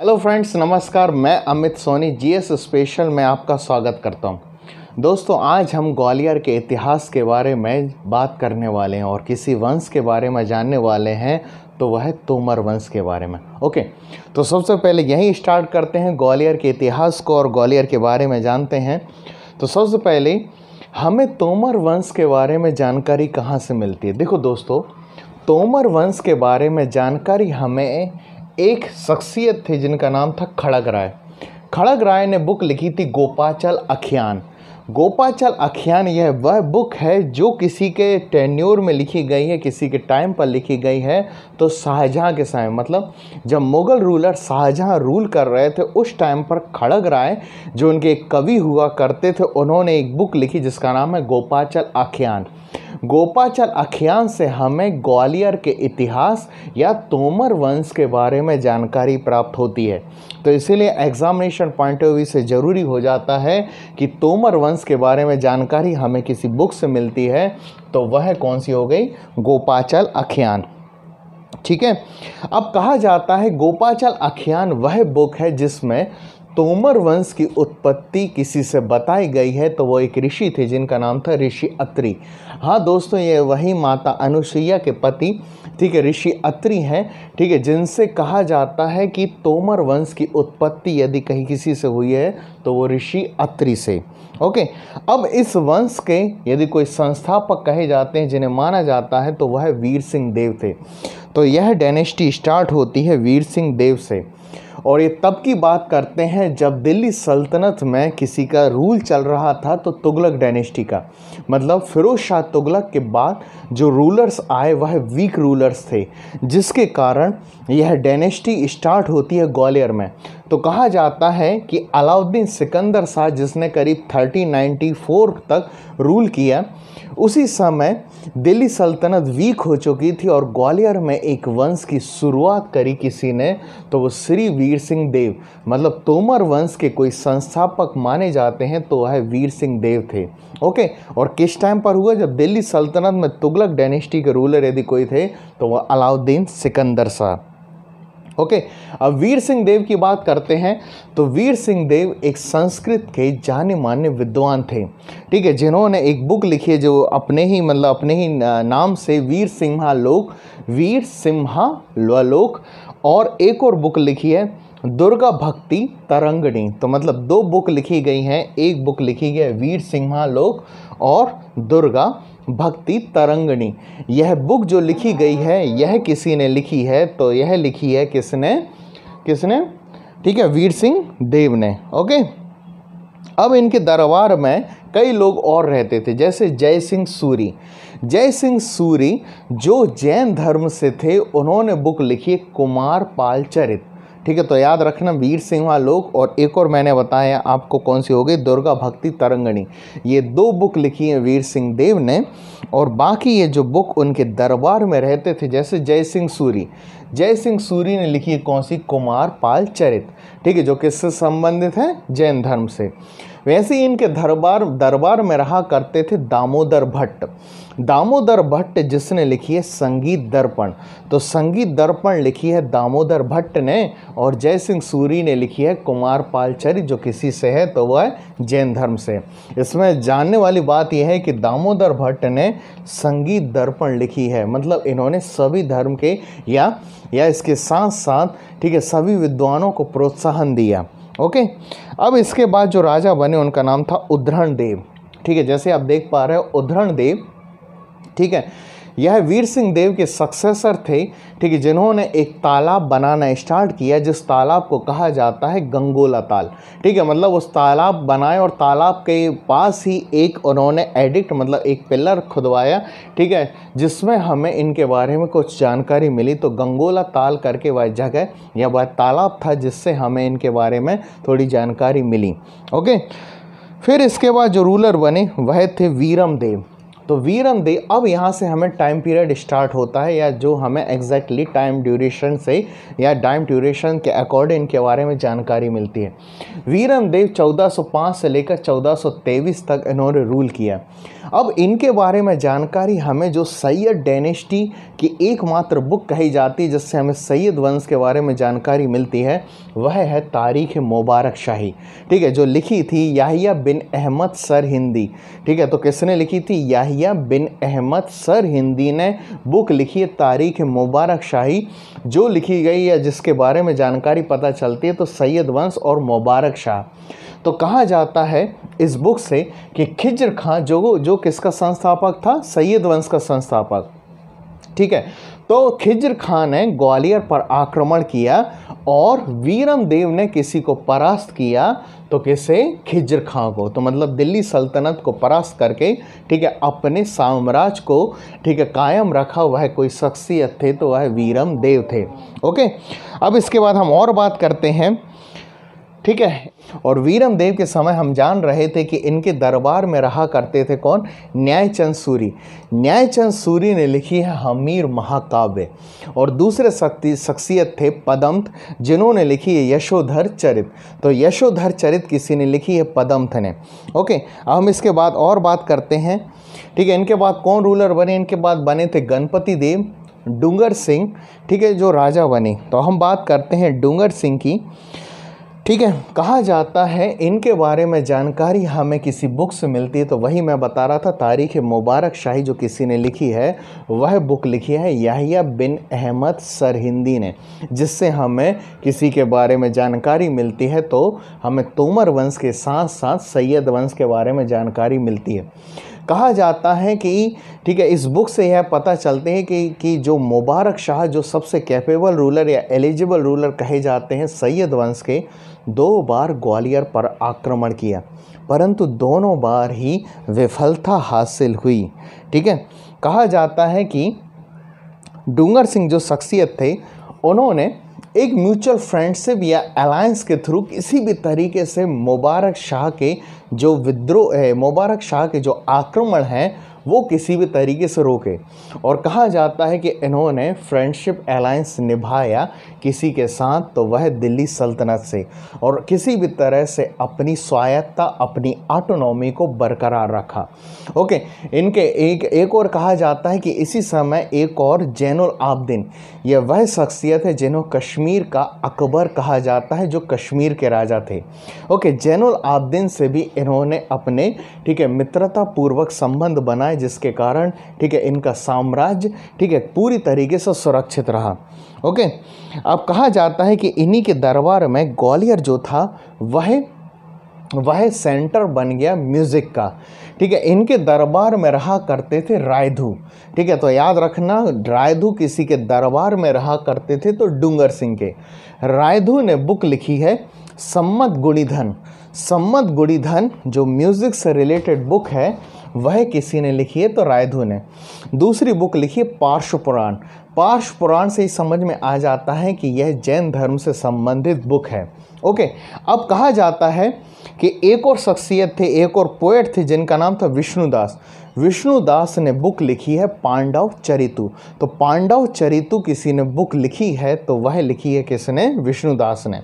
hello friends नमस्कार मैं Amit Soni GS special में आपका स्वागत करता हूं दोस्तों आज हम ग्वालियर के इतिहास के बारे में बात करने वाले हैं और किसी वंश के बारे में जानने वाले हैं तो वह है तोमर वंश के बारे में ओके तो सबसे पहले यहीं स्टार्ट करते हैं ग्वालियर के इतिहास को और ग्वालियर के बारे में जानते हैं तो सबसे पहले हमें तोमर वंश के बारे में जानकारी कहाँ से मिलती है देखो दोस्तों तोमर वंश के बारे में जानकारी हमें एक शख्सियत थे जिनका नाम था खड़ग राय खड़ग राय ने बुक लिखी थी गोपाचल अखियान गोपाचल अखियान यह वह बुक है जो किसी के टेन्योर में लिखी गई है किसी के टाइम पर लिखी गई है तो शाहजहाँ के समय मतलब जब मुग़ल रूलर शाहजहाँ रूल कर रहे थे उस टाइम पर खड़ग राय जो उनके एक कवि हुआ करते थे उन्होंने एक बुक लिखी जिसका नाम है गोपाचल आख्यान गोपाचल आख्यान से हमें ग्वालियर के इतिहास या तोमर वंश के बारे में जानकारी प्राप्त होती है तो इसीलिए एग्जामिनेशन पॉइंट ऑफ व्यू से ज़रूरी हो जाता है कि तोमर वंश के बारे में जानकारी हमें किसी बुक से मिलती है तो वह कौन सी हो गई गोपाचल आख्यान ठीक है अब कहा जाता है गोपाचल आख्यान वह बुक है जिसमें तोमर वंश की उत्पत्ति किसी से बताई गई है तो वो एक ऋषि थे जिनका नाम था ऋषि अत्रि हाँ दोस्तों ये वही माता अनुसुईया के पति ठीक है ऋषि अत्रि हैं ठीक है जिनसे कहा जाता है कि तोमर वंश की उत्पत्ति यदि कहीं किसी से हुई है तो वो ऋषि अत्रि से ओके अब इस वंश के यदि कोई संस्थापक कहे जाते हैं जिन्हें माना जाता है तो वह वीर सिंह देव थे तो यह डेनेस्टी स्टार्ट होती है वीर सिंह देव से और ये तब की बात करते हैं जब दिल्ली सल्तनत में किसी का रूल चल रहा था तो तुगलक डेनेस्टी का मतलब फ़िरोज़ शाह तुगलक के बाद जो रूलर्स आए वह वीक रूलर्स थे जिसके कारण यह डेनेस्टी स्टार्ट होती है ग्वालियर में तो कहा जाता है कि अलाउद्दीन सिकंदर शाह जिसने करीब 1394 तक रूल किया उसी समय दिल्ली सल्तनत वीक हो चुकी थी और ग्वालियर में एक वंश की शुरुआत करी किसी ने तो वो श्री वीर सिंह देव मतलब तोमर वंश के कोई संस्थापक माने जाते हैं तो वह वीर सिंह देव थे ओके और किस टाइम पर हुआ जब दिल्ली सल्तनत में तुगलक डायनेस्टी के रूलर यदि कोई थे तो वह अलाउद्दीन सिकंदर शाह ओके अब वीर सिंह देव की बात करते हैं तो वीर सिंह देव एक संस्कृत के जाने माने विद्वान थे ठीक है जिन्होंने एक बुक लिखी है जो अपने ही मतलब अपने ही नाम से वीर लोक वीर सिम्हा लोक और एक और बुक लिखी है दुर्गा भक्ति तरंगणी तो मतलब दो बुक लिखी गई हैं एक बुक लिखी गई है वीर सिम्हा लोक और दुर्गा भक्ति तरंगणी यह बुक जो लिखी गई है यह किसी ने लिखी है तो यह लिखी है किसने किसने ठीक है वीर सिंह देव ने ओके अब इनके दरबार में कई लोग और रहते थे जैसे जय सिंह सूरी जय सिंह सूरी जो जैन धर्म से थे उन्होंने बुक लिखी कुमार पाल चरित ठीक है तो याद रखना वीर सिंहवा लोक और एक और मैंने बताया आपको कौन सी हो गई दुर्गा भक्ति तरंगणी ये दो बुक लिखी है वीर सिंह देव ने और बाकी ये जो बुक उनके दरबार में रहते थे जैसे जय सिंह सूरी जय सिंह सूरी ने लिखी है कौन सी कुमार पाल चरित ठीक है जो किससे संबंधित है जैन धर्म से वैसे ही इनके दरबार दरबार में रहा करते थे दामोदर भट्ट दामोदर भट्ट जिसने लिखी है संगीत दर्पण तो संगीत दर्पण लिखी है दामोदर भट्ट ने और जय सिंह सूरी ने लिखी है कुमार पाल चरित जो किसी से है तो वह है जैन धर्म से इसमें जानने वाली बात यह है कि दामोदर भट्ट ने संगीत दर्पण लिखी है मतलब इन्होंने सभी धर्म के या या इसके साथ साथ ठीक है सभी विद्वानों को प्रोत्साहन दिया ओके अब इसके बाद जो राजा बने उनका नाम था उद्धरण देव ठीक है जैसे आप देख पा रहे हो उद्धरण देव ठीक है यह वीर सिंह देव के सक्सेसर थे ठीक है जिन्होंने एक तालाब बनाना स्टार्ट किया जिस तालाब को कहा जाता है गंगोला ताल ठीक है मतलब उस तालाब बनाए और तालाब के पास ही एक उन्होंने एडिक्ट मतलब एक पिलर खुदवाया ठीक है जिसमें हमें इनके बारे में कुछ जानकारी मिली तो गंगोला ताल करके वह जगह या वह तालाब था जिससे हमें इनके बारे में थोड़ी जानकारी मिली ओके फिर इसके बाद जो रूलर बने वह थे वीरम देव तो वीरम दे अब यहाँ से हमें टाइम पीरियड स्टार्ट होता है या जो हमें एग्जैक्टली टाइम ड्यूरेशन से या टाइम ड्यूरेशन के अकॉर्डिंग के बारे में जानकारी मिलती है वीरम देव 1405 से लेकर 1423 तक इन्होंने रूल किया अब इनके बारे में जानकारी हमें जो सैयद डेनेस्टी की एकमात्र बुक कही जाती है जिससे हमें सैयद वंश के बारे में जानकारी मिलती है वह है तारीख मुबारक शाही ठीक है जो लिखी थी याहिया बिन अहमद सर हिंदी ठीक है तो किसने लिखी थी याहिया बिन अहमद सर हिंदी ने बुक लिखी है तारीख मुबारक शाही जो लिखी गई या जिसके बारे में जानकारी पता चलती है तो सैयद वंश और मुबारक शाह तो कहा जाता है इस बुक से कि खिजर खां जो जो किसका संस्थापक था सैयद वंश का संस्थापक ठीक है तो खिजर खां ने ग्वालियर पर आक्रमण किया और वीरम देव ने किसी को परास्त किया तो किसे खिजर खां को तो मतलब दिल्ली सल्तनत को परास्त करके ठीक है अपने साम्राज्य को ठीक है कायम रखा वह कोई शख्सियत थे तो वह वीरम देव थे ओके अब इसके बाद हम और बात करते हैं ठीक है और वीरम देव के समय हम जान रहे थे कि इनके दरबार में रहा करते थे कौन न्यायचंद सूरी न्यायचंद सूरी ने लिखी है हमीर महाकाव्य और दूसरे शक्ति शख्सियत थे पदमत जिन्होंने लिखी है यशोधर चरित तो यशोधर चरित किसी ने लिखी है पदमथ ने ओके अब हम इसके बाद और बात करते हैं ठीक है इनके बाद कौन रूलर बने इनके बाद बने थे गणपति देव डूंगर सिंह ठीक है जो राजा बने तो हम बात करते हैं डूंगर सिंह की ठीक है कहा जाता है इनके बारे में जानकारी हमें किसी बुक से मिलती है तो वही मैं बता रहा था तारीख़ मुबारक शाही जो किसी ने लिखी है वह बुक लिखी है याहिया बिन अहमद सरहिंदी ने जिससे हमें किसी के बारे में जानकारी मिलती है तो हमें तोमर वंश के साथ साथ सैयद वंश के बारे में जानकारी मिलती है कहा जाता है कि ठीक है इस बुक से यह पता चलते हैं कि कि जो मुबारक शाह जो सबसे कैपेबल रूलर या एलिजिबल रूलर कहे जाते हैं सैयद वंश के दो बार ग्वालियर पर आक्रमण किया परंतु दोनों बार ही विफलता हासिल हुई ठीक है कहा जाता है कि डूंगर सिंह जो शख्सियत थे उन्होंने एक म्यूचुअल फ्रेंडशिप या अलायंस के थ्रू किसी भी तरीके से मुबारक शाह के जो विद्रोह है मुबारक शाह के जो आक्रमण हैं वो किसी भी तरीके से रोके और कहा जाता है कि इन्होंने फ्रेंडशिप अलायंस निभाया किसी के साथ तो वह दिल्ली सल्तनत से और किसी भी तरह से अपनी स्वायत्ता अपनी ऑटोनॉमी को बरकरार रखा ओके इनके एक एक और कहा जाता है कि इसी समय एक और जैनुल आबदीन यह वह शख्सियत है जिन्हों कश्मीर का अकबर कहा जाता है जो कश्मीर के राजा थे ओके जैनुल आबदीन से भी इन्होंने अपने ठीक है मित्रतापूर्वक संबंध बनाए है जिसके कारण ठीक है इनका साम्राज्य ठीक है पूरी तरीके से सुरक्षित रहा ओके अब कहा जाता है कि इन्हीं के दरबार में ग्वालियर जो था वह वह सेंटर बन गया म्यूज़िक का ठीक है इनके दरबार में रहा करते थे रायधू ठीक है तो याद रखना रायधू किसी के दरबार में रहा करते थे तो डूंगर सिंह के रायधू ने बुक लिखी है सम्मत गुणीधन सम्मत गुणीधन जो म्यूज़िक से रिलेटेड बुक है वह किसी ने लिखी है तो रायधु ने दूसरी बुक लिखी है पार्श्व पुराण पार्श्व पुराण से ही समझ में आ जाता है कि यह जैन धर्म से संबंधित बुक है ओके अब कहा जाता है कि एक और शख्सियत थे एक और पोएट थे जिनका नाम था विष्णुदास विष्णुदास ने बुक लिखी है पांडव चरितु तो पांडव चरितु किसी ने बुक लिखी है तो वह लिखी है किसने विष्णुदास ने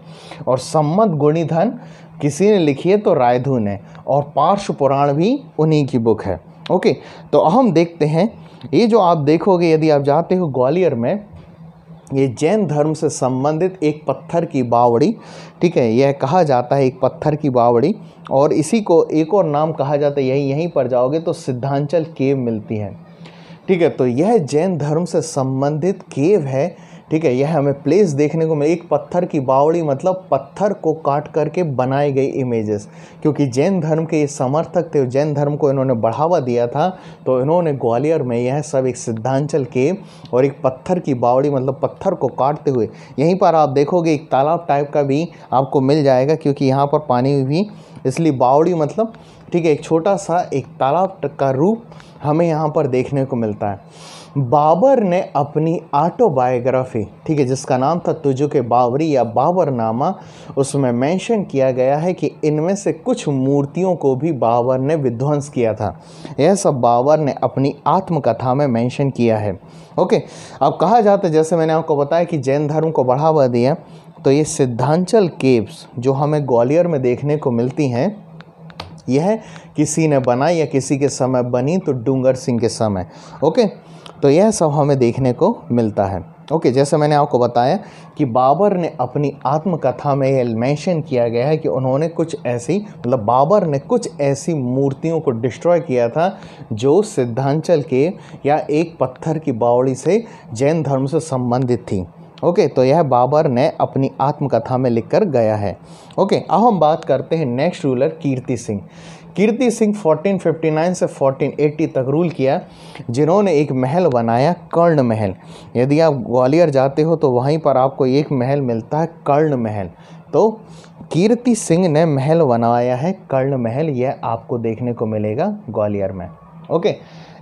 और सम्मत गुणिधन किसी ने लिखी है तो रायधु ने और पार्श्व पुराण भी उन्हीं की बुक है ओके तो हम देखते हैं ये जो आप देखोगे यदि आप जाते हो ग्वालियर में ये जैन धर्म से संबंधित एक पत्थर की बावड़ी ठीक है यह कहा जाता है एक पत्थर की बावड़ी और इसी को एक और नाम कहा जाता है यही यहीं पर जाओगे तो सिद्धांचल केव मिलती है ठीक है तो यह जैन धर्म से संबंधित केव है ठीक है यह हमें प्लेस देखने को मिले एक पत्थर की बावड़ी मतलब पत्थर को काट करके बनाई गई इमेजेस क्योंकि जैन धर्म के ये समर्थक थे जैन धर्म को इन्होंने बढ़ावा दिया था तो इन्होंने ग्वालियर में यह सब एक सिद्धांचल के और एक पत्थर की बावड़ी मतलब पत्थर को काटते हुए यहीं पर आप देखोगे एक तालाब टाइप का भी आपको मिल जाएगा क्योंकि यहाँ पर पानी भी इसलिए बावड़ी मतलब ठीक है एक छोटा सा एक तालाब का रूप हमें यहाँ पर देखने को मिलता है बाबर ने अपनी ऑटोबायोग्राफी ठीक है जिसका नाम था तुजु के बावरी या बाबर नामा उसमें मेंशन किया गया है कि इनमें से कुछ मूर्तियों को भी बाबर ने विध्वंस किया था यह सब बाबर ने अपनी आत्मकथा में मेंशन किया है ओके अब कहा जाता है जैसे मैंने आपको बताया कि जैन धर्म को बढ़ावा दिया तो ये सिद्धांचल केव्स जो हमें ग्वालियर में देखने को मिलती हैं यह किसी ने बनाई या किसी के समय बनी तो डूंगर सिंह के समय ओके तो यह सब हमें देखने को मिलता है ओके जैसे मैंने आपको बताया कि बाबर ने अपनी आत्मकथा में यह मेंशन किया गया है कि उन्होंने कुछ ऐसी मतलब बाबर ने कुछ ऐसी मूर्तियों को डिस्ट्रॉय किया था जो सिद्धांचल के या एक पत्थर की बावड़ी से जैन धर्म से संबंधित थी ओके तो यह बाबर ने अपनी आत्मकथा में लिखकर गया है ओके अब हम बात करते हैं नेक्स्ट रूलर कीर्ति सिंह कीर्ति सिंह 1459 से 1480 तक रूल किया जिन्होंने एक महल बनाया कर्ण महल यदि आप ग्वालियर जाते हो तो वहीं पर आपको एक महल मिलता है कर्ण महल तो कीर्ति सिंह ने महल बनाया है कर्ण महल यह आपको देखने को मिलेगा ग्वालियर में ओके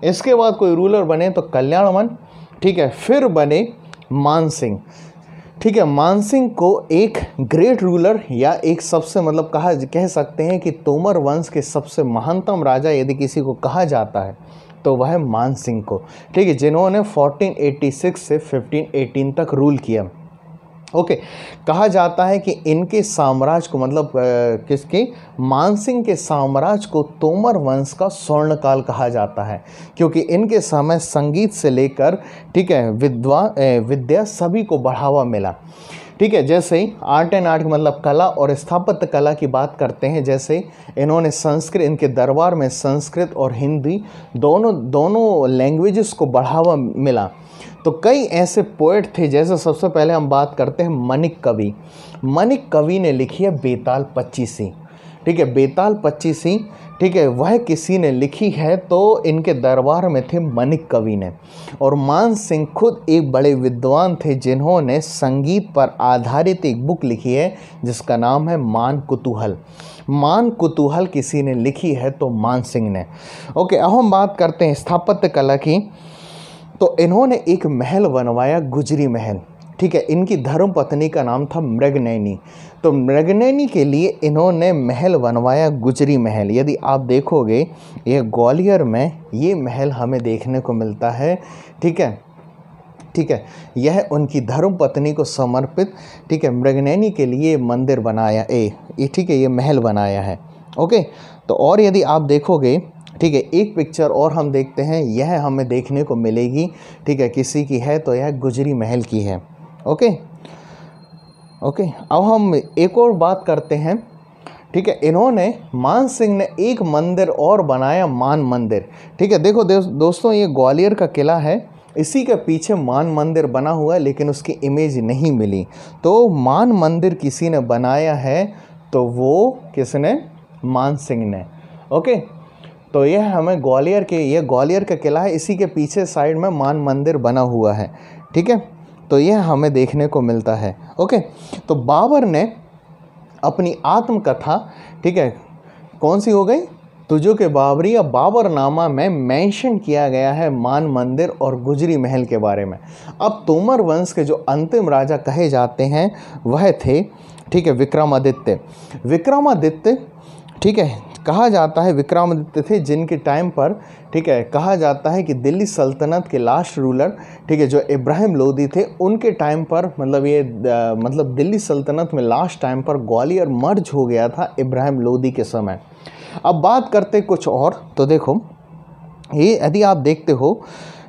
इसके बाद कोई रूलर बने तो कल्याणवन ठीक है फिर बने मानसिंह ठीक है मानसिंह को एक ग्रेट रूलर या एक सबसे मतलब कहा कह सकते हैं कि तोमर वंश के सबसे महानतम राजा यदि किसी को कहा जाता है तो वह मानसिंह को ठीक है जिन्होंने 1486 से 1518 तक रूल किया ओके कहा जाता है कि इनके साम्राज्य को मतलब किसके मानसिंह के साम्राज्य को तोमर वंश का स्वर्ण काल कहा जाता है क्योंकि इनके समय संगीत से लेकर ठीक है विद्वा विद्या सभी को बढ़ावा मिला ठीक है जैसे आर्ट एंड आर्ट मतलब कला और स्थापत्य कला की बात करते हैं जैसे इन्होंने संस्कृत इनके दरबार में संस्कृत और हिंदी दोनों दोनों लैंग्वेजेस को बढ़ावा मिला तो कई ऐसे पोएट थे जैसे सबसे पहले हम बात करते हैं मनिक कवि मनिक कवि ने लिखी है बेताल पच्चीसी ठीक है बेताल पच्चीसी ठीक है वह किसी ने लिखी है तो इनके दरबार में थे मनिक कवि ने और मान सिंह खुद एक बड़े विद्वान थे जिन्होंने संगीत पर आधारित एक बुक लिखी है जिसका नाम है मान कुतूहल मान कुतूहल किसी ने लिखी है तो मान सिंह ने ओके अब हम बात करते हैं स्थापत्य कला की तो इन्होंने एक महल बनवाया गुजरी महल ठीक है इनकी धर्म पत्नी का नाम था मृगनैनी तो मृगनैनी के लिए इन्होंने महल बनवाया गुजरी महल यदि आप देखोगे ये ग्वालियर में ये महल हमें देखने को मिलता है ठीक है ठीक है यह उनकी धर्म पत्नी को समर्पित ठीक है मृगनैनी के लिए मंदिर बनाया ए ठीक है ये महल बनाया है ओके तो और यदि आप देखोगे ठीक है एक पिक्चर और हम देखते हैं यह हमें देखने को मिलेगी ठीक है किसी की है तो यह गुजरी महल की है ओके ओके अब हम एक और बात करते हैं ठीक है इन्होंने मान सिंह ने एक मंदिर और बनाया मान मंदिर ठीक है देखो दोस्तों ये ग्वालियर का किला है इसी के पीछे मान मंदिर बना हुआ है लेकिन उसकी इमेज नहीं मिली तो मान मंदिर किसी ने बनाया है तो वो किसने मान सिंह ने ओके तो यह हमें ग्वालियर के ये ग्वालियर का किला है इसी के पीछे साइड में मान मंदिर बना हुआ है ठीक है तो यह हमें देखने को मिलता है ओके तो बाबर ने अपनी आत्मकथा ठीक है कौन सी हो गई तुजो के बाबरी या बाबरनामा में मेंशन किया गया है मान मंदिर और गुजरी महल के बारे में अब तोमर वंश के जो अंतिम राजा कहे जाते हैं वह थे ठीक है विक्रमादित्य विक्रमादित्य ठीक है कहा जाता है विक्रमादित्य थे जिनके टाइम पर ठीक है कहा जाता है कि दिल्ली सल्तनत के लास्ट रूलर ठीक है जो इब्राहिम लोधी थे उनके टाइम पर मतलब ये मतलब दिल्ली सल्तनत में लास्ट टाइम पर ग्वालियर मर्ज हो गया था इब्राहिम लोधी के समय अब बात करते कुछ और तो देखो ये यदि आप देखते हो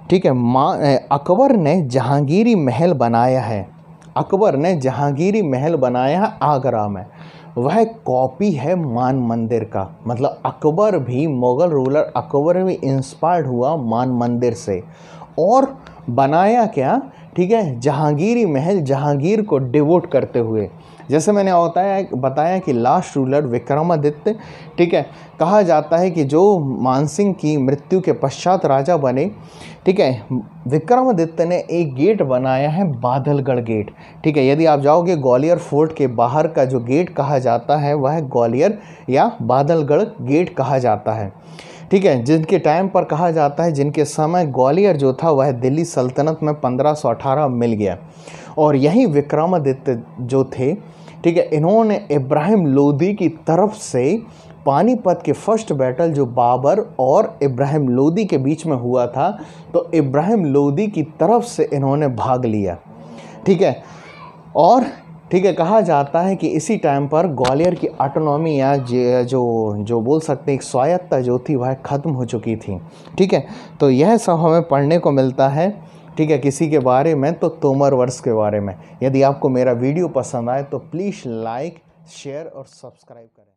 ठीक है माँ अकबर ने जहांगीरी महल बनाया है अकबर ने जहांगीरी महल बनाया है आगरा में वह कॉपी है मान मंदिर का मतलब अकबर भी मुग़ल रूलर अकबर भी इंस्पायर्ड हुआ मान मंदिर से और बनाया क्या ठीक है जहांगीरी महल जहांगीर को डिवोट करते हुए जैसे मैंने बताया बताया कि लास्ट रूलर विक्रमादित्य ठीक है कहा जाता है कि जो मानसिंह की मृत्यु के पश्चात राजा बने ठीक है विक्रमादित्य ने एक गेट बनाया है बादलगढ़ गेट ठीक है यदि आप जाओगे ग्वालियर फोर्ट के बाहर का जो गेट कहा जाता है वह ग्वालियर या बादलगढ़ गेट कहा जाता है ठीक है जिनके टाइम पर कहा जाता है जिनके समय ग्वालियर जो था वह दिल्ली सल्तनत में 1518 मिल गया और यही विक्रमादित्य जो थे ठीक है इन्होंने इब्राहिम लोदी की तरफ से पानीपत के फर्स्ट बैटल जो बाबर और इब्राहिम लोदी के बीच में हुआ था तो इब्राहिम लोदी की तरफ से इन्होंने भाग लिया ठीक है और ठीक है कहा जाता है कि इसी टाइम पर ग्वालियर की ऑटोनॉमी या जो जो बोल सकते हैं एक स्वायत्ता जो थी वह ख़त्म हो चुकी थी ठीक है तो यह सब हमें पढ़ने को मिलता है ठीक है किसी के बारे में तो तोमर वर्ष के बारे में यदि आपको मेरा वीडियो पसंद आए तो प्लीज़ लाइक शेयर और सब्सक्राइब करें